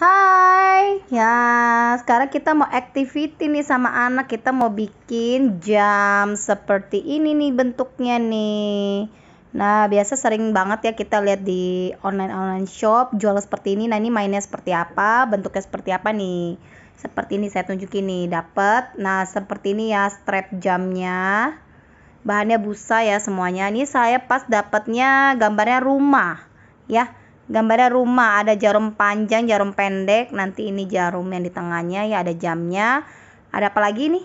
Hai, ya sekarang kita mau activity nih sama anak Kita mau bikin jam seperti ini nih bentuknya nih Nah biasa sering banget ya kita lihat di online-online shop jual seperti ini Nah ini mainnya seperti apa, bentuknya seperti apa nih Seperti ini saya tunjukin nih, dapat Nah seperti ini ya strap jamnya Bahannya busa ya semuanya Ini saya pas dapatnya gambarnya rumah Ya, gambarnya rumah ada jarum panjang jarum pendek nanti ini jarum yang di tengahnya ya ada jamnya ada apa lagi nih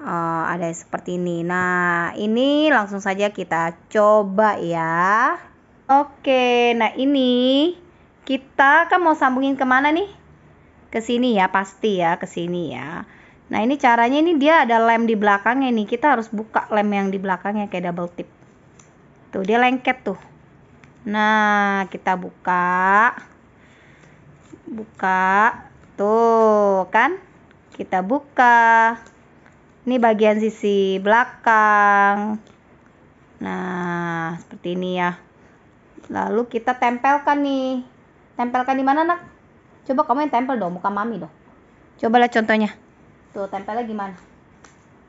oh, ada seperti ini nah ini langsung saja kita coba ya oke nah ini kita kan mau sambungin kemana nih ke sini ya pasti ya ke sini ya Nah ini caranya ini dia ada lem di belakangnya nih. Kita harus buka lem yang di belakangnya kayak double tip. Tuh dia lengket tuh. Nah, kita buka. Buka. Tuh, kan? Kita buka. Ini bagian sisi belakang. Nah, seperti ini ya. Lalu kita tempelkan nih. Tempelkan di mana, Nak? Coba kamu yang tempel dong, muka Mami dong. Coba lah contohnya. Tuh, tempelnya gimana?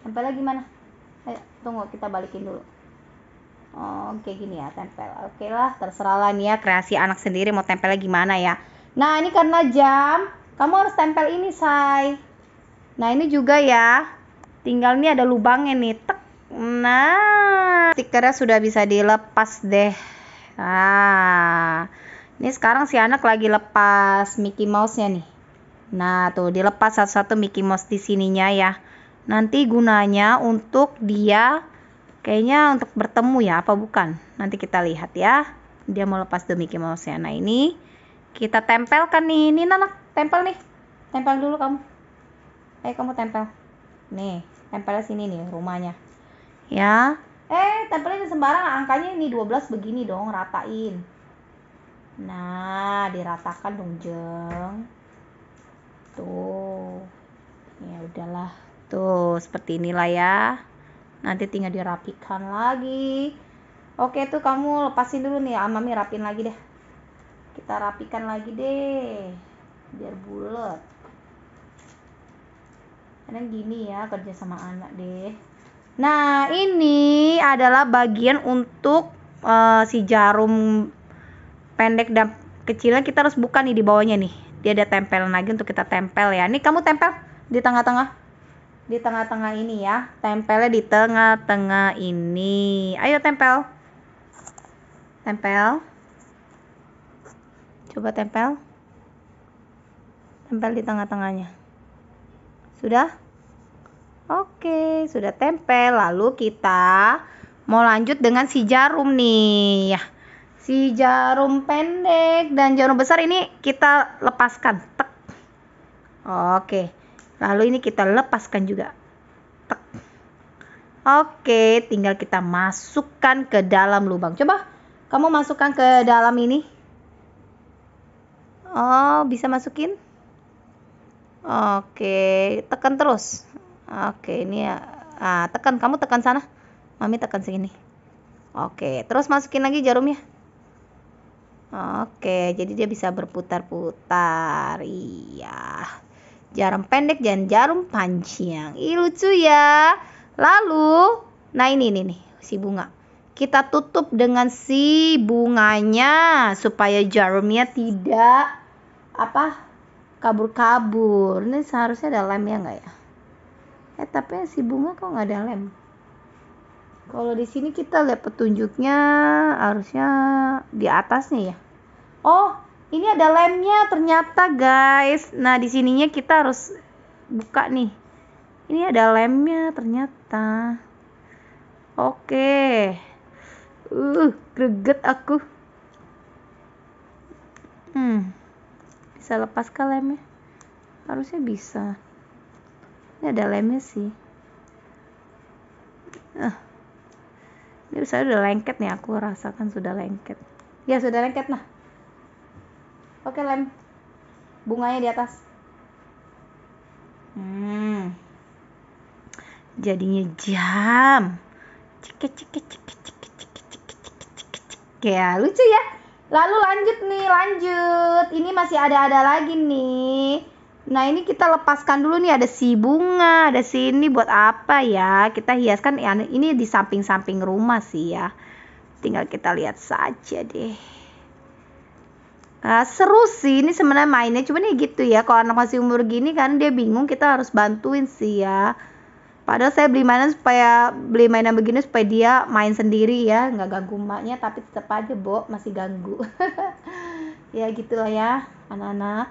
Tempelnya gimana? Ayo, tunggu kita balikin dulu oh kayak gini ya tempel oke okay lah terserah lah nih ya kreasi anak sendiri mau tempelnya gimana ya nah ini karena jam kamu harus tempel ini say nah ini juga ya tinggal ini ada lubangnya nih tek nah stikernya sudah bisa dilepas deh nah ini sekarang si anak lagi lepas Mickey Mouse nya nih nah tuh dilepas satu-satu Mickey Mouse di sininya ya nanti gunanya untuk dia Kayaknya untuk bertemu ya, apa bukan? Nanti kita lihat ya. Dia mau lepas demi Mickey mouse ya Nah ini kita tempelkan nih. Ini Nana, tempel nih. Tempel dulu kamu. Eh kamu tempel. Nih, tempelnya sini nih rumahnya. Ya. Eh, tempelnya sembarang. Angkanya ini 12 begini dong, ratain. Nah, diratakan dong, Jeng. Tuh. Ya udahlah. Tuh, seperti inilah ya nanti tinggal dirapikan lagi oke tuh kamu lepasin dulu nih ah, mami rapin lagi deh kita rapikan lagi deh biar bulat kadang gini ya kerja sama anak deh nah ini adalah bagian untuk uh, si jarum pendek dan kecilnya kita harus buka nih di bawahnya nih dia ada tempelan lagi untuk kita tempel ya nih kamu tempel di tengah-tengah di tengah-tengah ini ya tempelnya di tengah-tengah ini ayo tempel tempel coba tempel tempel di tengah-tengahnya sudah oke sudah tempel lalu kita mau lanjut dengan si jarum nih ya si jarum pendek dan jarum besar ini kita lepaskan tek oke Lalu ini kita lepaskan juga. Tek. Oke, tinggal kita masukkan ke dalam lubang. Coba kamu masukkan ke dalam ini. Oh, bisa masukin? Oke, tekan terus. Oke, ini ya. Ah, tekan kamu tekan sana. Mami tekan sini. Oke, terus masukin lagi jarumnya. Oke, jadi dia bisa berputar-putar. Iya jarum pendek dan jarum panjang. Ih lucu ya. Lalu, nah ini nih nih si bunga. Kita tutup dengan si bunganya supaya jarumnya tidak apa kabur-kabur. Ini seharusnya ada lem ya nggak ya? Eh tapi si bunga kok nggak ada lem. Kalau di sini kita lihat petunjuknya harusnya di atasnya ya. Oh, ini ada lemnya ternyata guys nah di sininya kita harus buka nih ini ada lemnya ternyata oke uh greget aku hmm bisa lepas ke lemnya harusnya bisa ini ada lemnya sih ah ini saya udah lengket nih aku rasakan sudah lengket ya sudah lengket nah Oke lem. Bunganya di atas. Hmm. Jadinya jam. Cike cike cike cike Ya lucu ya. Lalu lanjut nih, lanjut. Ini masih ada-ada lagi nih. Nah ini kita lepaskan dulu nih ada si bunga, ada si ini buat apa ya? Kita hiaskan ya, ini di samping-samping rumah sih ya. Tinggal kita lihat saja deh. Nah, seru sih ini sebenarnya mainnya cuman ya gitu ya kalau anak masih umur gini kan dia bingung kita harus bantuin sih ya padahal saya beli mainan supaya beli mainan begini supaya dia main sendiri ya nggak ganggu maknya tapi tetap aja bo masih ganggu ya gitulah ya anak-anak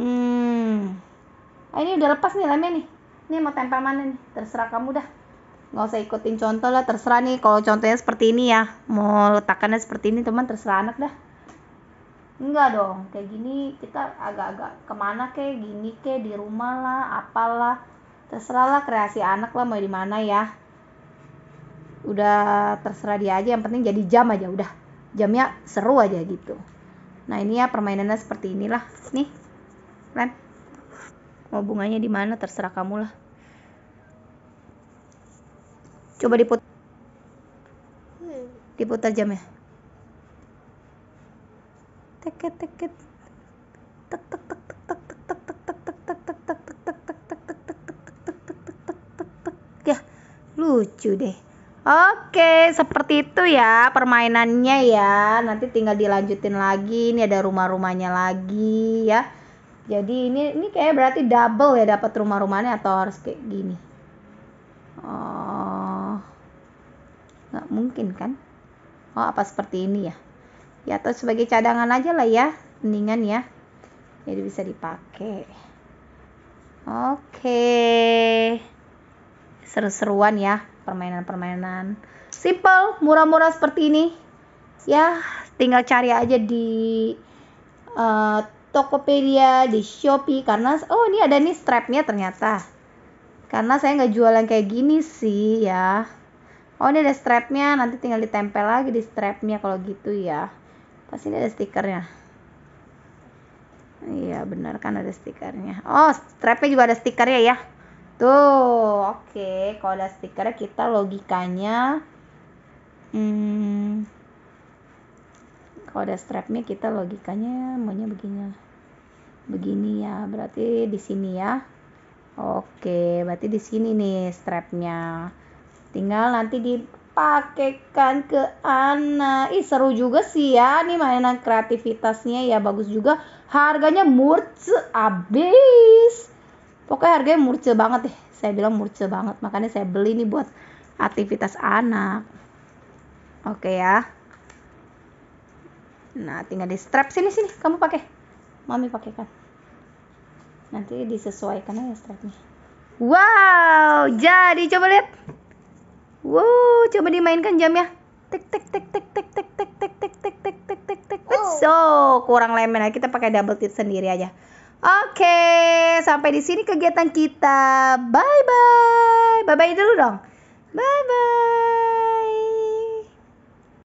hmm ah, ini udah lepas nih lemnya nih ini mau tempel mana nih terserah kamu dah nggak usah ikutin contoh lah terserah nih kalau contohnya seperti ini ya mau letakannya seperti ini teman terserah anak dah enggak dong kayak gini kita agak-agak kemana kayak gini kayak di rumah lah apalah terserah lah kreasi anak lah mau di mana ya udah terserah dia aja yang penting jadi jam aja udah jamnya seru aja gitu nah ini ya permainannya seperti inilah nih kan mau bunganya di mana terserah kamu lah coba diputar diputar jamnya ya lucu deh Oke, seperti itu ya permainannya ya. Nanti tinggal dilanjutin lagi. Ini ada rumah-rumahnya lagi ya. Jadi ini ini kayak berarti double ya dapat rumah-rumahnya atau harus kayak gini. Oh. Nggak mungkin kan? Oh, apa seperti ini ya? ya atau sebagai cadangan aja lah ya mendingan ya jadi bisa dipakai oke seru-seruan ya permainan-permainan simple murah-murah seperti ini ya tinggal cari aja di uh, Tokopedia di Shopee karena oh ini ada nih strapnya ternyata karena saya nggak jualan kayak gini sih ya oh ini ada strapnya nanti tinggal ditempel lagi di strapnya kalau gitu ya pasti ini ada stikernya iya benar kan ada stikernya oh strapnya juga ada stikernya ya tuh oke okay. kalau ada stikernya kita logikanya hmm, kalau ada strapnya kita logikanya maunya begini begini ya berarti di sini ya oke berarti di sini nih strapnya tinggal nanti di pakaikan ke anak. Ih seru juga sih ya, Ini mainan kreativitasnya ya bagus juga. Harganya murce abis. Pokoknya harganya murce banget deh. Saya bilang murce banget, makanya saya beli ini buat aktivitas anak. Oke ya. Nah, tinggal di strap sini sini, kamu pakai. Mami pakaikan. Nanti disesuaikan aja strapnya. Wow, jadi coba lihat. Wow, coba dimainkan jamnya. Tek tek tek tek tek tek tek tek tek tek tek tek tek tek. So, kurang lemen. Kita pakai double tip sendiri aja. Oke, sampai di sini kegiatan kita. Bye bye. Bye bye dulu dong. Bye bye.